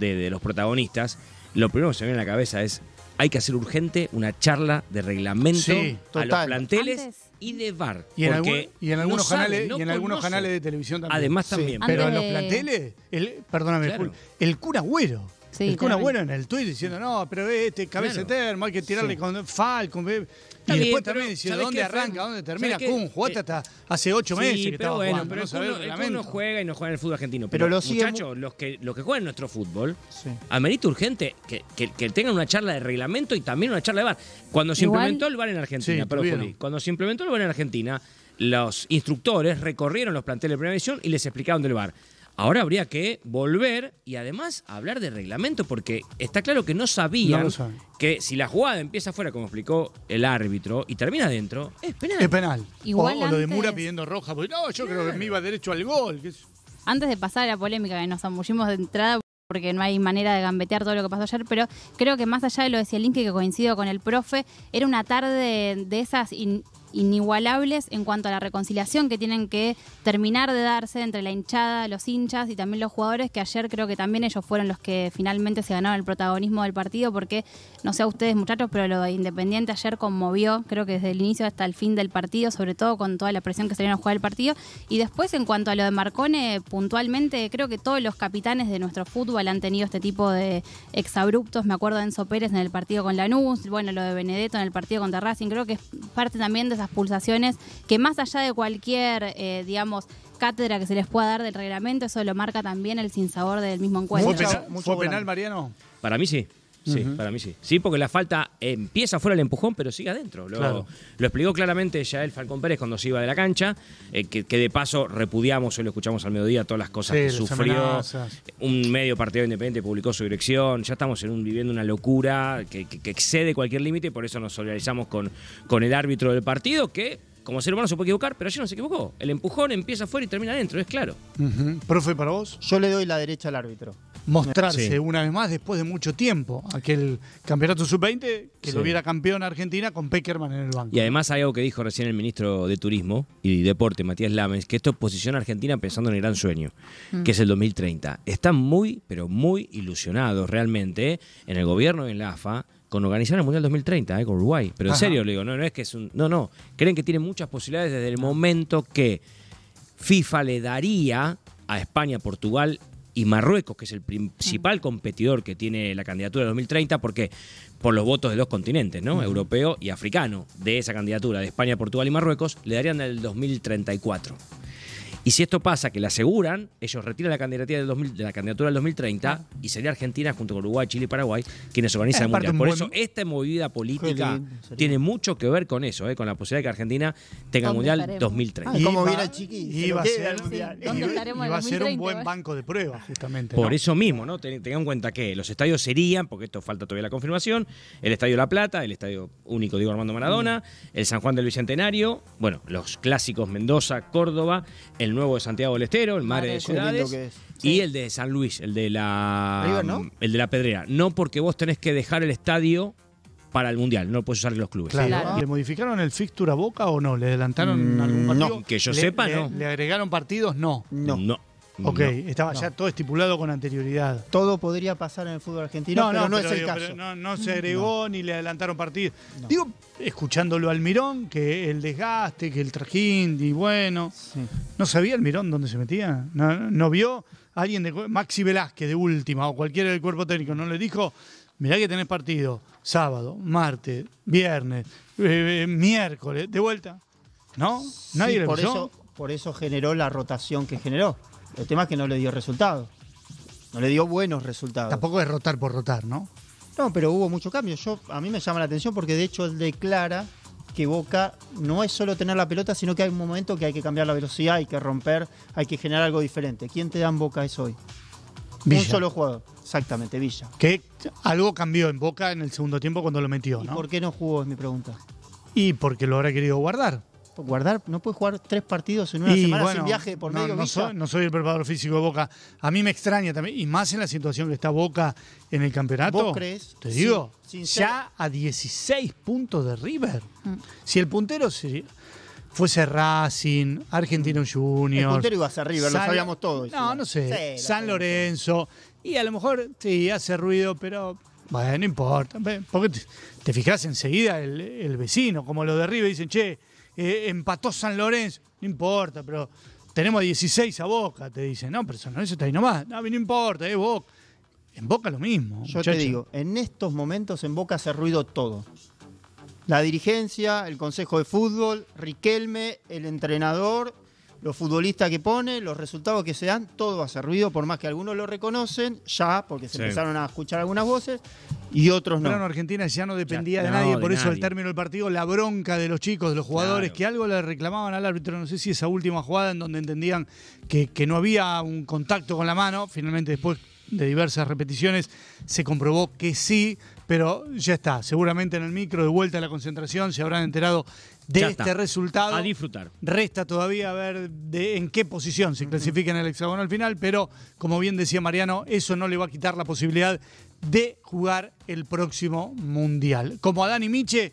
de, los protagonistas, lo primero que se me viene a la cabeza es hay que hacer urgente una charla de reglamento a los planteles y de bar Y en, algunos, canales, y en algunos canales de televisión también. Además también. pero en los planteles, el, perdóname, el cura güero. Sí, el Kun en el tuit diciendo, no, pero eh, este cabeza de termo, hay que tirarle con Falcon. Y después también diciendo, ¿dónde arranca? ¿Dónde termina? ¿Cómo jugaste eh, hasta hace ocho meses que pero bueno, jugando, no el, juega y no juega en el fútbol argentino. Pero, los muchachos, los que, los que juegan nuestro fútbol, amerita urgente que, que, que, tengan una charla de reglamento y también una charla de bar. Cuando se implementó el bar en Argentina, pero cuando se implementó el VAR en Argentina, los instructores recorrieron los planteles de primera división y les explicaron del bar. Ahora habría que volver y además hablar de reglamento, porque está claro que no sabían que si la jugada empieza afuera, como explicó el árbitro, y termina adentro, es penal. Es penal. Igual o, lo de Mura pidiendo roja, porque no, yo creo que me iba derecho al gol. Antes de pasar a la polémica que nos zambullimos de entrada porque no hay manera de gambetear todo lo que pasó ayer, pero creo que más allá de lo el Linke, que coincido con el profe, era una tarde de esas inigualables en cuanto a la reconciliación que tienen que terminar de darse entre la hinchada, los hinchas y también los jugadores, que ayer creo que también ellos fueron los que finalmente se ganaron el protagonismo del partido, porque no sé a ustedes muchachos, pero lo de Independiente ayer conmovió, creo que desde el inicio hasta el fin del partido, sobre todo con toda la presión que salieron a jugar el partido. Y después en cuanto a lo de Marcone, puntualmente creo que todos los capitanes de nuestro fútbol han tenido este tipo de exabruptos, me acuerdo de Enzo Pérez en el partido con Lanús, bueno, lo de Benedetto en el partido con Racing, creo que es parte también de esas pulsaciones que más allá de cualquier, eh, digamos, cátedra que se les pueda dar del reglamento, eso lo marca también el sinsabor del mismo encuentro. ¿Fue penal Mariano? Para mí sí. Sí, para mí sí. Sí, porque la falta empieza fuera el empujón, pero sigue adentro. Lo, lo explicó claramente ya el Falcón Pérez cuando se iba de la cancha, eh, que, de paso repudiamos, hoy lo escuchamos al mediodía, todas las cosas que sufrió. Un medio partido independiente publicó su dirección, ya estamos en un, viviendo una locura que, excede cualquier límite, por eso nos solidarizamos con, con el árbitro del partido, que como ser humano se puede equivocar, pero ayer no se equivocó. El empujón empieza fuera y termina adentro, es claro. Profe, para vos. Yo le doy la derecha al árbitro mostrarse una vez más después de mucho tiempo. Aquel campeonato sub-20 que lo viera campeón Argentina con Peckerman en el banco. Y además hay algo que dijo recién el ministro de Turismo y Deporte, Matías Lames, que esto posiciona a Argentina pensando en el gran sueño, mm. que es el 2030. Están muy, pero muy ilusionados realmente ¿eh? en el gobierno y en la AFA con organizar el Mundial 2030 ¿eh? con Uruguay. Pero en serio, le digo, no, no es que es un... No, no, creen que tiene muchas posibilidades desde el momento que FIFA le daría a España, Portugal y Marruecos, que es el principal competidor que tiene la candidatura de 2030, porque por los votos de dos continentes, ¿no? Europeo y africano, de esa candidatura de España, Portugal y Marruecos, le darían el 2034. Y si esto pasa, que la aseguran, ellos retiran la candidatura del, 2000, de la candidatura del 2030 y sería Argentina junto con Uruguay, Chile y Paraguay quienes organizan el Mundial. Por eso esta movida política tiene mucho que ver con eso, eh, con la posibilidad de que Argentina tenga el Mundial 2030. Y va a ser, un buen banco de prueba, justamente. Por eso mismo, ¿no? tengan en cuenta que los estadios serían, porque esto falta todavía la confirmación, el Estadio La Plata, el Estadio Único Diego Armando Maradona, mm. el San Juan del Bicentenario, bueno, los clásicos Mendoza, Córdoba, el el nuevo de Santiago del Estero, el ah, Mare, de Ciudades, y el de San Luis, el de la mm, el de la Pedrera. No porque vos tenés que dejar el estadio para el mundial, no puedes usar los clubes. Claro. ¿Le modificaron el fixture a Boca o no? ¿Le adelantaron algún partido? Mm, no, que yo sepa, no. ¿Le agregaron partidos? No. No. no. Ok, estaba ya todo estipulado con anterioridad. Todo podría pasar en el fútbol argentino, no, pero no, es el caso. No, se agregó ni le adelantaron partidos Digo, escuchándolo al Mirón, que el desgaste, que el trajín, y bueno. ¿No sabía el Mirón dónde se metía? ¿No, vio a alguien de Maxi Velázquez de última o cualquiera del cuerpo técnico? ¿No le dijo, mirá que tenés partido sábado, martes, viernes, eh, eh, miércoles, de vuelta? ¿No? Nadie le por eso, por eso generó la rotación que generó. El tema es que no le dio resultados. No le dio buenos resultados. Tampoco es rotar por rotar, ¿no? No, pero hubo mucho cambio. Yo, a mí me llama la atención porque de hecho él declara que Boca no es solo tener la pelota, sino que hay un momento que hay que cambiar la velocidad, hay que romper, hay que generar algo diferente. ¿Quién te da en Boca eso hoy? Villa. Un solo jugador. Exactamente, Villa. Que algo cambió en Boca en el segundo tiempo cuando lo metió, ¿no? por qué no jugó? Es mi pregunta. Y porque lo habrá querido guardar guardar, no puedes jugar tres partidos en una semana sin viaje por no, medio no soy, no soy el preparador físico de Boca. A mí me extraña también, y más en la situación que está Boca en el campeonato. ¿Vos crees? Te digo, ya a 16 puntos de River. Si el puntero fuese Racing, Argentino mm. Junior. El puntero iba a ser River, lo sabíamos todos. No, no sé. San Lorenzo. Y a lo mejor sí, hace ruido, pero bueno, no importa. Porque te, fijas enseguida el, el, vecino, como lo de River, dicen, che eh, empató San Lorenzo. No importa, pero tenemos 16 a Boca, te dicen. No, pero San Lorenzo está ahí nomás. No, no importa, es eh, Boca. En Boca lo mismo. Yo te digo, en estos momentos en Boca hace ruido todo. La dirigencia, el Consejo de Fútbol, Riquelme, el entrenador, los futbolistas que pone, los resultados que se dan, todo ha ruido, por más que algunos lo reconocen ya, porque se empezaron a escuchar algunas voces y otros no. en Argentina ya no dependía de nadie, por eso el término del partido la bronca de los chicos, de los jugadores, que algo le reclamaban al árbitro, no sé si esa última jugada en donde entendían que no había un contacto con la mano, finalmente después de diversas repeticiones se comprobó que sí, pero ya está. Seguramente en el micro, de vuelta a la concentración, se habrán enterado de este resultado. A disfrutar. Resta todavía a ver de, en qué posición se clasifica en el hexagonal final, pero como bien decía Mariano, eso no le va a quitar la posibilidad de jugar el próximo mundial. Como a Dani Miche,